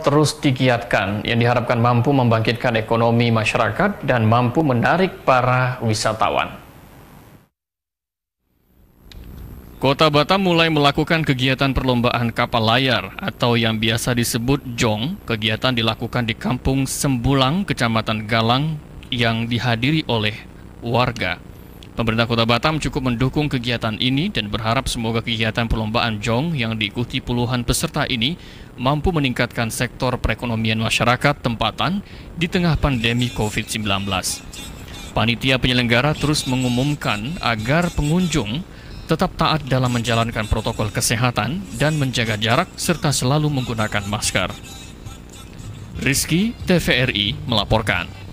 terus digiatkan yang diharapkan mampu membangkitkan ekonomi masyarakat dan mampu menarik para wisatawan. Kota Batam mulai melakukan kegiatan perlombaan kapal layar atau yang biasa disebut jong. Kegiatan dilakukan di Kampung Sembulang, Kecamatan Galang yang dihadiri oleh warga. Pemerintah Kota Batam cukup mendukung kegiatan ini dan berharap semoga kegiatan perlombaan jong yang diikuti puluhan peserta ini mampu meningkatkan sektor perekonomian masyarakat tempatan di tengah pandemi COVID-19. Panitia penyelenggara terus mengumumkan agar pengunjung tetap taat dalam menjalankan protokol kesehatan dan menjaga jarak serta selalu menggunakan masker. Rizky TVRI melaporkan.